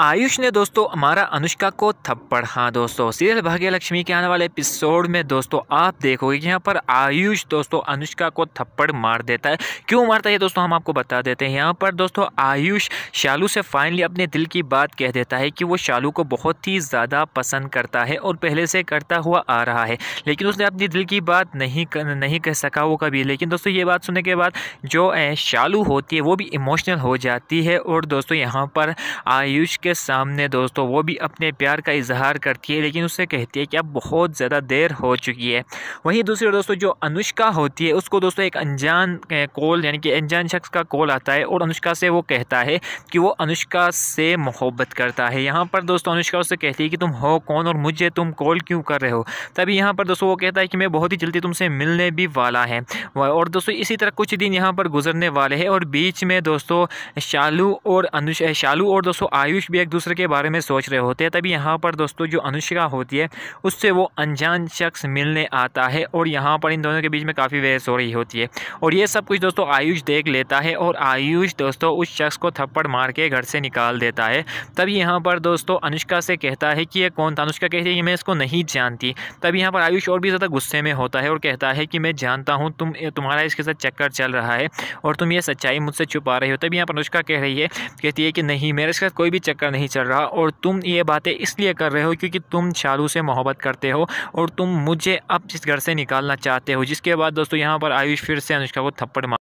आयुष ने दोस्तों हमारा अनुष्का को थप्पड़ हाँ दोस्तों सीरियल भाग्य लक्ष्मी के आने वाले एपिसोड में दोस्तों आप देखोगे कि यहाँ पर आयुष दोस्तों अनुष्का को थप्पड़ मार देता है क्यों मारता है दोस्तों हम आपको बता देते हैं यहाँ पर दोस्तों आयुष शालू से फाइनली अपने दिल की बात कह देता है कि वो शालू को बहुत ही ज़्यादा पसंद करता है और पहले से करता हुआ आ रहा है लेकिन उसने अपनी दिल की बात नहीं कर, नहीं कह सका वो कभी लेकिन दोस्तों ये बात सुनने के बाद जो शालू होती है वो भी इमोशनल हो जाती है और दोस्तों यहाँ पर आयुष उसके सामने दोस्तों वो भी अपने प्यार का इजहार करती है लेकिन उसे कहती है कि अब बहुत ज़्यादा देर हो चुकी है वहीं दूसरी दोस्तों जो अनुष्का होती है उसको दोस्तों एक अनजान कॉल यानी कि अनजान शख्स का कॉल आता है और अनुष्का से वो कहता है कि वो अनुष्का से मोहब्बत करता है यहाँ पर दोस्तों अनुष्का उससे कहती है कि तुम हो कौन और मुझे तुम कॉल क्यों कर रहे हो तभी यहाँ पर दोस्तों वो कहता है कि मैं बहुत ही जल्दी तुमसे मिलने भी वाला है और दोस्तों इसी तरह कुछ दिन यहाँ पर गुजरने वाले हैं और बीच में दोस्तों शालू और अनुष शालू और दोस्तों आयुष भी एक दूसरे के बारे में सोच रहे होते हैं तभी यहाँ पर दोस्तों जो अनुष्का होती है उससे वो अनजान शख्स मिलने आता है और यहाँ पर इन दोनों के बीच में काफ़ी बहस हो रही होती है और ये सब कुछ दोस्तों आयुष देख लेता है और आयुष दोस्तों उस शख्स को थप्पड़ मार के घर से निकाल देता है तभी यहाँ पर दोस्तों अनुष्का से कहता है कि ये कौन था अनुष्का कहती है कि मैं इसको नहीं जानती तभी यहाँ पर आयुष और भी ज़्यादा गुस्से में होता है और कहता है कि मैं जानता हूँ तुम तुम्हारा इसके साथ चक्कर चल रहा है और तुम ये सच्चाई मुझसे छुपा रही हो तभी यहाँ पर अनुष्का कह रही है कहती है कि नहीं मेरे साथ कोई भी चक्कर चक्कर नहीं चल रहा और तुम ये बातें इसलिए कर रहे हो क्योंकि तुम शालू से मोहब्बत करते हो और तुम मुझे अब इस घर से निकालना चाहते हो जिसके बाद दोस्तों यहाँ पर आयुष फिर से अनुष्का को थप्पड़ मार